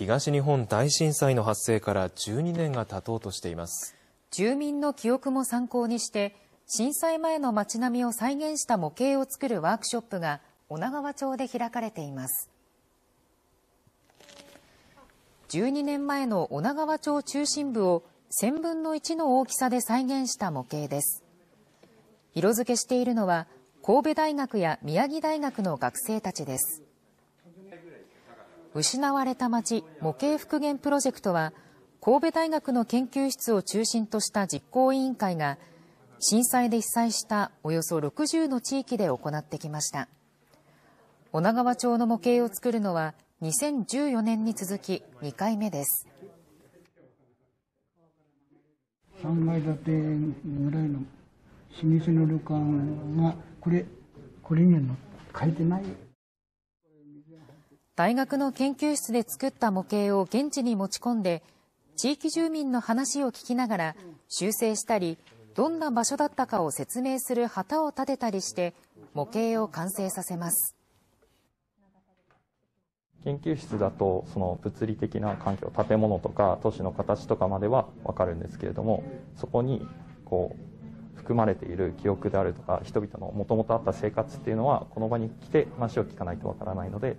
東日本大震災の発生から12年が経とうとしています住民の記憶も参考にして震災前の街並みを再現した模型を作るワークショップが女川町で開かれています12年前の女川町中心部を1000分の1の大きさで再現した模型です色付けしているのは神戸大学や宮城大学の学生たちです失われた街模型復元プロジェクトは、神戸大学の研究室を中心とした実行委員会が、震災で被災したおよそ60の地域で行ってきました。女川町の模型を作るのは、2014年に続き2回目です。3階建てぐらいの老舗の旅館が、これ、これには変えてない大学の研究室で作った模型を現地に持ち込んで、地域住民の話を聞きながら修正したり、どんな場所だったかを説明する旗を立てたりして模型を完成させます研究室だとその物理的な環境建物とか都市の形とかまでは分かるんですけれどもそこにこう含まれている記憶であるとか人々のもともとあった生活っていうのはこの場に来て話を聞かないと分からないので。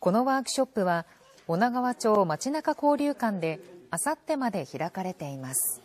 このワークショップは、女川町町中交流館であさってまで開かれています。